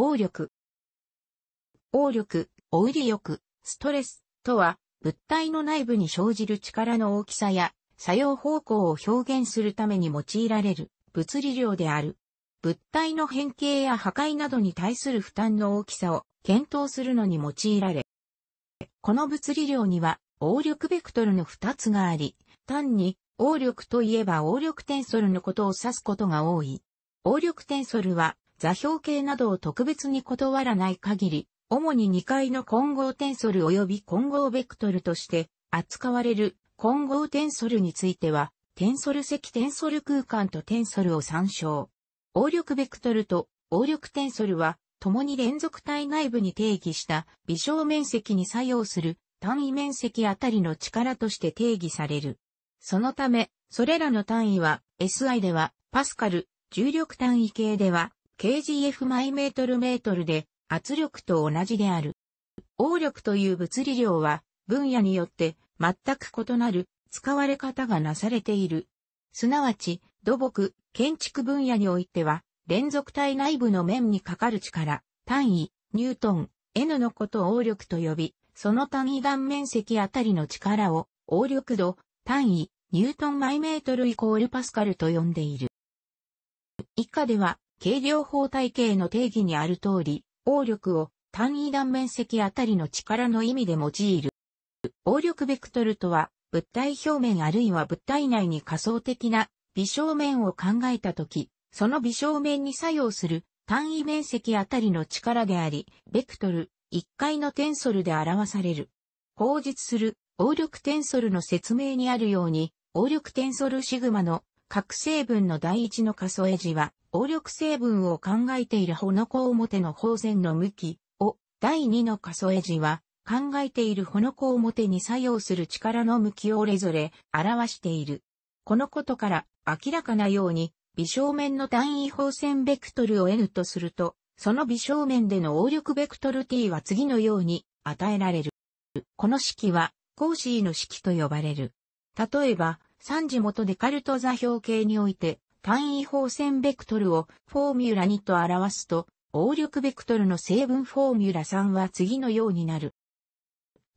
応力。応力、お売り力、ストレスとは、物体の内部に生じる力の大きさや作用方向を表現するために用いられる物理量である。物体の変形や破壊などに対する負担の大きさを検討するのに用いられ、この物理量には、応力ベクトルの2つがあり、単に、応力といえば応力テンソルのことを指すことが多い。応力テンソルは、座標系などを特別に断らない限り、主に2階の混合テンソル及び混合ベクトルとして扱われる混合テンソルについては、テンソル積テンソル空間とテンソルを参照。応力ベクトルと応力テンソルは、共に連続体内部に定義した微小面積に作用する単位面積あたりの力として定義される。そのため、それらの単位は SI ではパスカル、重力単位系では kgf マイメートルメートルで圧力と同じである。応力という物理量は分野によって全く異なる使われ方がなされている。すなわち土木、建築分野においては連続体内部の面にかかる力、単位、ニュートン、N のことを応力と呼び、その単位断面積あたりの力を応力度、単位、ニュートンマイメートルイコールパスカルと呼んでいる。以下では、軽量法体系の定義にある通り、応力を単位断面積あたりの力の意味で用いる。応力ベクトルとは、物体表面あるいは物体内に仮想的な微小面を考えたとき、その微小面に作用する単位面積あたりの力であり、ベクトル、1回のテンソルで表される。口述する、応力テンソルの説明にあるように、応力テンソルシグマの各成分の第一の仮想エジは、応力成分を考えているほのこ表の方線の向きを、第二の仮想エジは、考えているほのこ表に作用する力の向きをれぞれ表している。このことから、明らかなように、微小面の単位方線ベクトルを N とすると、その微小面での応力ベクトル T は次のように与えられる。この式は、コーシーの式と呼ばれる。例えば、三次元デカルト座標系において、単位方線ベクトルをフォーミュラ2と表すと、応力ベクトルの成分フォーミュラ3は次のようになる。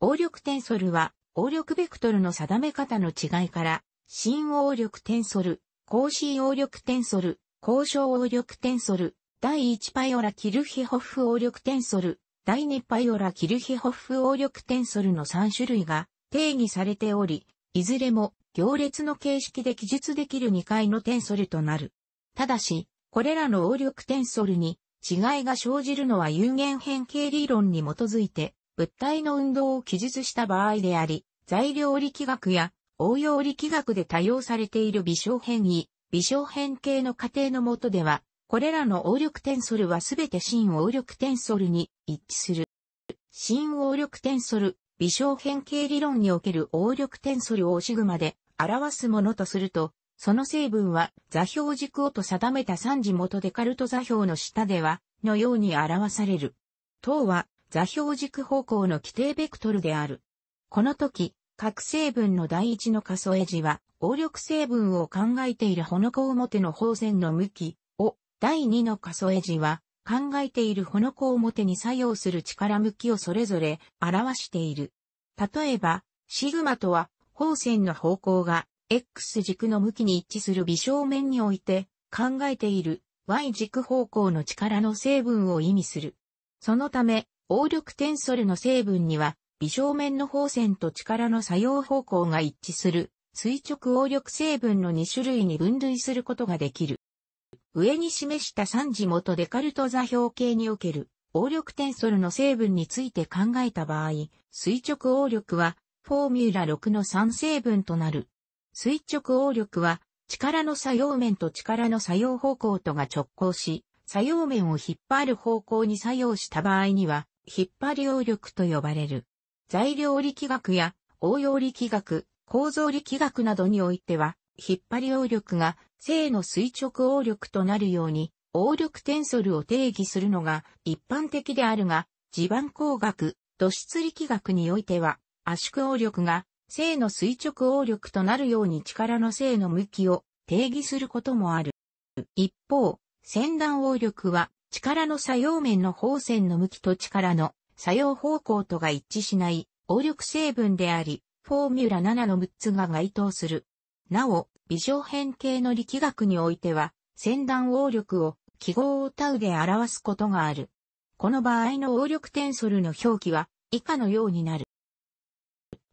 応力テンソルは、応力ベクトルの定め方の違いから、新応力テンソル、高新応力テンソル、高小応力テンソル、第1パイオラキルヒホフ応力テンソル、第2パイオラキルヒホフ応力テンソルの3種類が定義されており、いずれも行列の形式で記述できる2階のテンソルとなる。ただし、これらの応力テンソルに違いが生じるのは有限変形理論に基づいて物体の運動を記述した場合であり、材料力学や応用力学で多用されている微小変異、微小変形の過程の下では、これらの応力テンソルはすべて新応力テンソルに一致する。新応力テンソル、微小変形理論における応力テンソルをシグマで表すものとすると、その成分は座標軸をと定めた三次元デカルト座標の下では、のように表される。等は座標軸方向の規定ベクトルである。この時、各成分の第一の仮想エジは、応力成分を考えているの子表の方線の向きを、第二の仮想エジは、考えているの子表に作用する力向きをそれぞれ表している。例えば、シグマとは光線の方向が X 軸の向きに一致する微小面において考えている Y 軸方向の力の成分を意味する。そのため、応力テンソルの成分には、微小面の方線と力の作用方向が一致する垂直応力成分の2種類に分類することができる。上に示した3次元デカルト座標系における応力テンソルの成分について考えた場合、垂直応力はフォーミュラ6の3成分となる。垂直応力は、力の作用面と力の作用方向とが直行し、作用面を引っ張る方向に作用した場合には、引っ張り応力と呼ばれる。材料力学や応用力学、構造力学などにおいては、引っ張り応力が正の垂直応力となるように、応力テンソルを定義するのが一般的であるが、地盤工学、土質力学においては、圧縮応力が正の垂直応力となるように力の正の向きを定義することもある。一方、先端応力は力の作用面の方線の向きと力の作用方向とが一致しない応力成分であり、フォーミュラ7の6つが該当する。なお、微小変形の力学においては、先端応力を記号をタウで表すことがある。この場合の応力テンソルの表記は以下のようになる。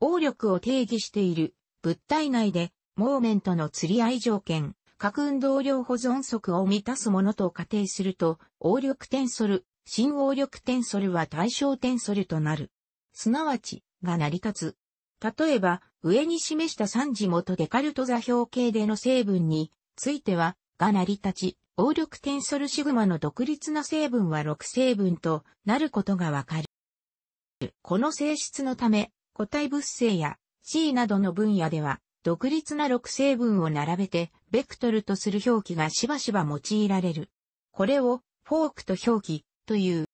応力を定義している物体内で、モーメントの釣り合い条件、核運動量保存則を満たすものと仮定すると、応力テンソル、新応力テンソルは対象テンソルとなる。すなわち、が成り立つ。例えば、上に示した3次元デカルト座標系での成分については、が成り立ち、応力テンソルシグマの独立な成分は6成分となることがわかる。この性質のため、固体物性や C などの分野では、独立な6成分を並べて、ベクトルとする表記がしばしば用いられる。これを、フォークと表記、という。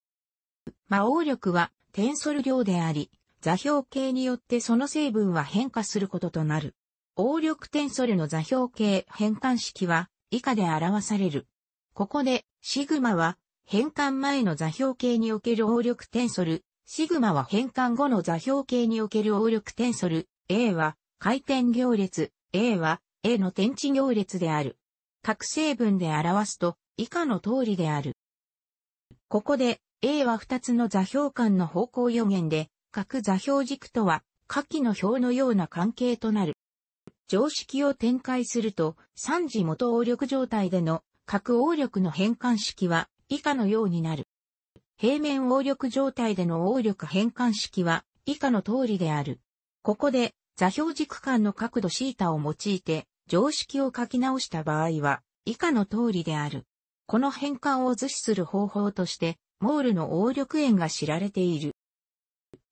魔応力は、テンソル量であり、座標系によってその成分は変化することとなる。応力テンソルの座標系変換式は、以下で表される。ここで、シグマは、変換前の座標系における応力テンソル、シグマは変換後の座標系における応力テンソル、A は回転行列、A は A の点値行列である。各成分で表すと以下の通りである。ここで A は2つの座標間の方向予言で、各座標軸とは下記の表のような関係となる。常識を展開すると、3次元応力状態での各応力の変換式は以下のようになる。平面応力状態での応力変換式は以下の通りである。ここで座標軸間の角度 θ を用いて常識を書き直した場合は以下の通りである。この変換を図示する方法としてモールの応力円が知られている。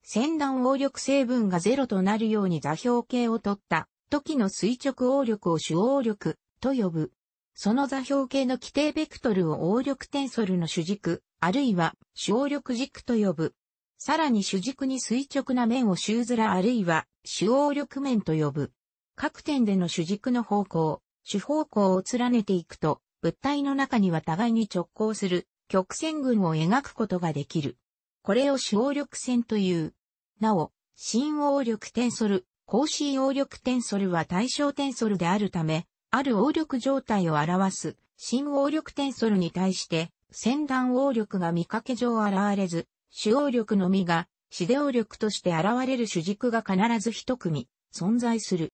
先段応力成分がゼロとなるように座標形を取った時の垂直応力を主応力と呼ぶ。その座標形の規定ベクトルを応力テンソルの主軸あるいは小力軸と呼ぶ。さらに主軸に垂直な面を周面あるいは主応力面と呼ぶ。各点での主軸の方向、主方向を連ねていくと、物体の中には互いに直行する曲線群を描くことができる。これを主応力線という。なお、新応力テンソル、格子応力テンソルは対象テンソルであるため、ある応力状態を表す、新応力テンソルに対して、戦断王力が見かけ上現れず、主王力のみが、指導力として現れる主軸が必ず一組、存在する。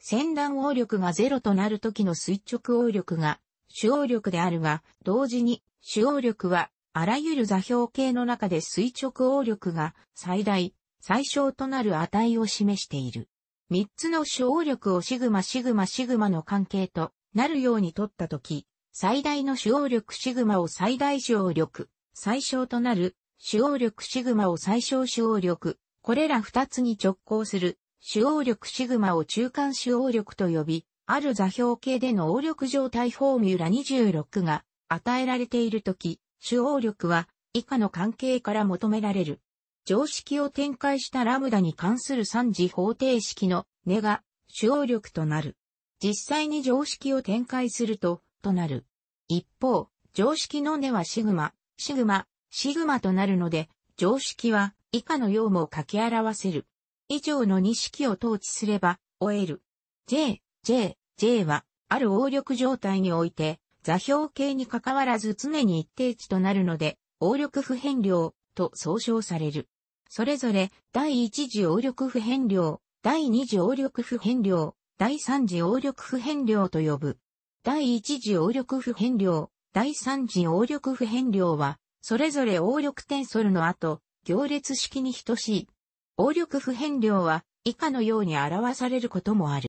戦断王力がゼロとなる時の垂直王力が、主王力であるが、同時に、主王力は、あらゆる座標系の中で垂直応力が最大、最小となる値を示している。三つの主応力をシグマシグマシグマの関係となるようにとったとき、最大の主応力シグマを最大主応力、最小となる主応力シグマを最小主応力、これら二つに直行する主応力シグマを中間主応力と呼び、ある座標系での応力状態フォーミュラ26が与えられているとき、主応力は以下の関係から求められる。常識を展開したラムダに関する三次方程式の根が主応力となる。実際に常識を展開すると、となる。一方、常識の根はシグマ、シグマ、シグマとなるので、常識は以下の用も書き表せる。以上の2式を統治すれば、終える。J、J、J は、ある応力状態において、座標形に関わらず常に一定値となるので、応力不変量と総称される。それぞれ、第1次応力不変量、第2次応力不変量、第3次応力不変量と呼ぶ。第一次応力不変量、第三次応力不変量は、それぞれ応力テンソルの後、行列式に等しい。応力不変量は、以下のように表されることもある。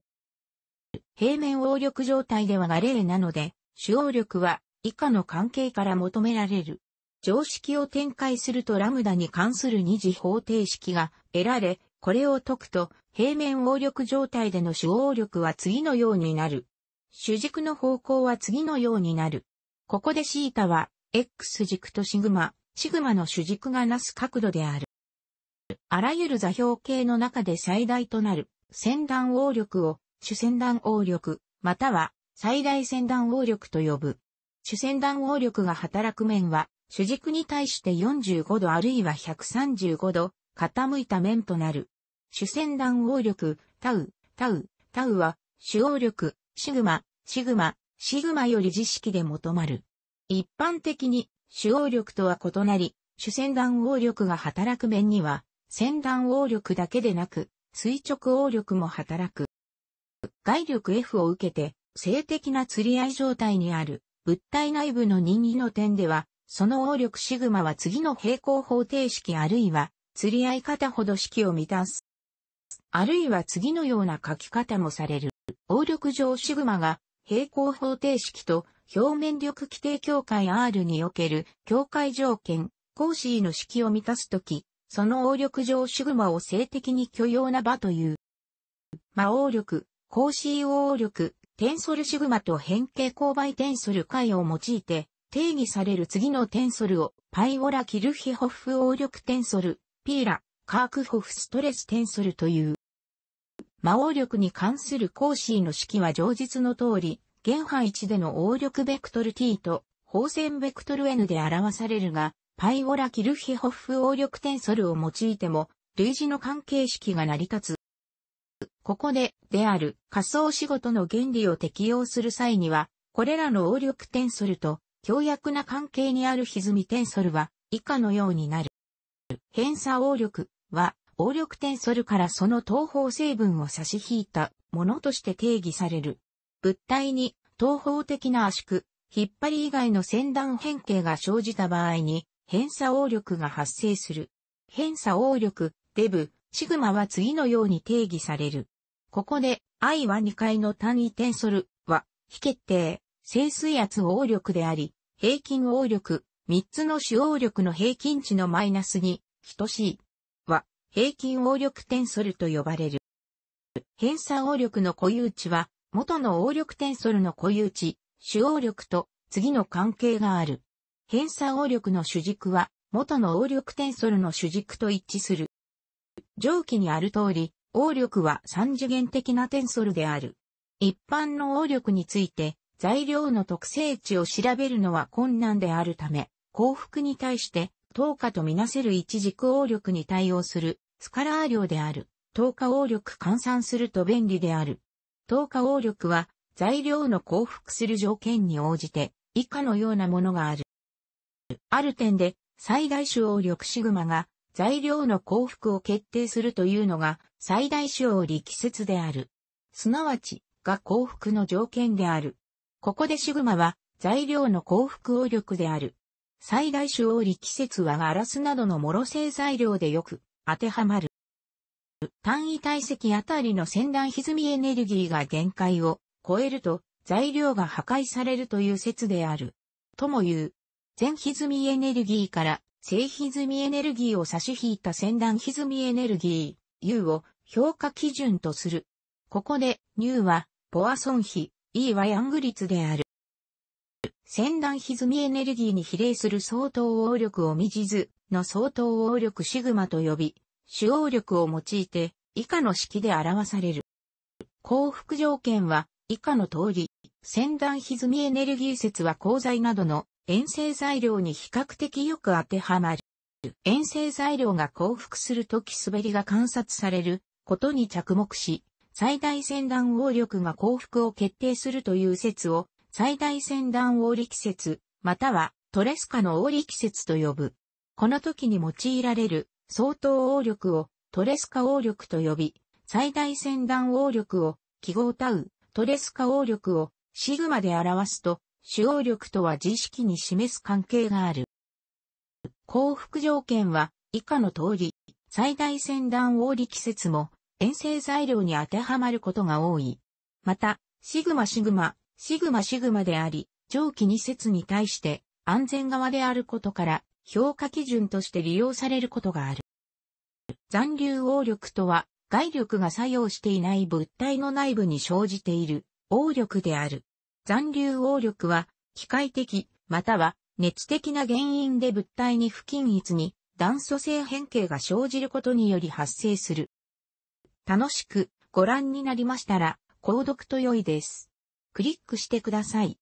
平面応力状態ではが例なので、主応力は、以下の関係から求められる。常識を展開するとラムダに関する二次方程式が得られ、これを解くと、平面応力状態での主応力は次のようになる。主軸の方向は次のようになる。ここでシータは、X 軸とシグマ、シグマの主軸がなす角度である。あらゆる座標系の中で最大となる、先端応力を、主先端応力、または、最大先端応力と呼ぶ。主先端応力が働く面は、主軸に対して45度あるいは135度、傾いた面となる。主先端応力、タウ、タウ、タウは、主応力、シグマ、シグマ、シグマより自式で求まる。一般的に、主応力とは異なり、主先断応力が働く面には、先断応力だけでなく、垂直応力も働く。外力 F を受けて、性的な釣り合い状態にある、物体内部の任意の点では、その応力シグマは次の平行方程式あるいは、釣り合い方ほど式を満たす。あるいは次のような書き方もされる。応力上シグマが平行方程式と表面力規定境界 R における境界条件、コーシーの式を満たすとき、その応力上シグマを性的に許容な場という。魔応力、コーシー応力、テンソルシグマと変形勾配テンソル解を用いて定義される次のテンソルをパイオラ・キルヒホフ応力テンソル、ピーラ、カークホフストレステンソルという。魔王力に関するコーシーの式は上述の通り、現範1での応力ベクトル t と方線ベクトル n で表されるが、パイオラ・キルヒホッフ応力テンソルを用いても、類似の関係式が成り立つ。ここで、である仮想仕事の原理を適用する際には、これらの応力テンソルと強弱な関係にある歪みテンソルは以下のようになる。偏差応力は暴力転ソルからその東方成分を差し引いたものとして定義される。物体に東方的な圧縮、引っ張り以外の先端変形が生じた場合に、偏差応力が発生する。偏差応力、デブ、シグマは次のように定義される。ここで、I は2階の単位ンソルは、非決定、静水圧応力であり、平均応力、3つの主応力の平均値のマイナスに等しい。平均応力テンソルと呼ばれる。偏差応力の固有値は、元の応力テンソルの固有値、主応力と次の関係がある。偏差応力の主軸は、元の応力テンソルの主軸と一致する。上記にある通り、応力は三次元的なテンソルである。一般の応力について、材料の特性値を調べるのは困難であるため、幸福に対して等価とみなせる一軸応力に対応するスカラー量である。等価応力換算すると便利である。等価応力は材料の降伏する条件に応じて以下のようなものがある。ある点で最大主応力シグマが材料の降伏を決定するというのが最大主応力説である。すなわちが降伏の条件である。ここでシグマは材料の降伏応力である。最大種王力説はガラスなどの諸製材料でよく当てはまる。単位体積あたりの先端歪みエネルギーが限界を超えると材料が破壊されるという説である。とも言う。全歪みエネルギーから正歪みエネルギーを差し引いた先端歪みエネルギー U を評価基準とする。ここでーはポアソン比、E はヤング率である。先端歪みエネルギーに比例する相当応力を未知図の相当応力シグマと呼び、主応力を用いて以下の式で表される。幸福条件は以下の通り、先端歪みエネルギー説は鋼材などの遠征材料に比較的よく当てはまる。遠征材料が降伏するとき滑りが観察されることに着目し、最大先端応力が降伏を決定するという説を最大戦断王力説、またはトレスカの王力説と呼ぶ。この時に用いられる相当王力をトレスカ王力と呼び、最大戦断王力を記号タウ、トレスカ王力をシグマで表すと、主王力とは自意識に示す関係がある。幸福条件は以下の通り、最大戦断王力説も遠征材料に当てはまることが多い。また、シグマシグマ、シグマシグマであり、上記2節に対して安全側であることから、評価基準として利用されることがある。残留応力とは、外力が作用していない物体の内部に生じている応力である。残留応力は、機械的、または熱的な原因で物体に不均一に断素性変形が生じることにより発生する。楽しくご覧になりましたら、購読と良いです。クリックしてください。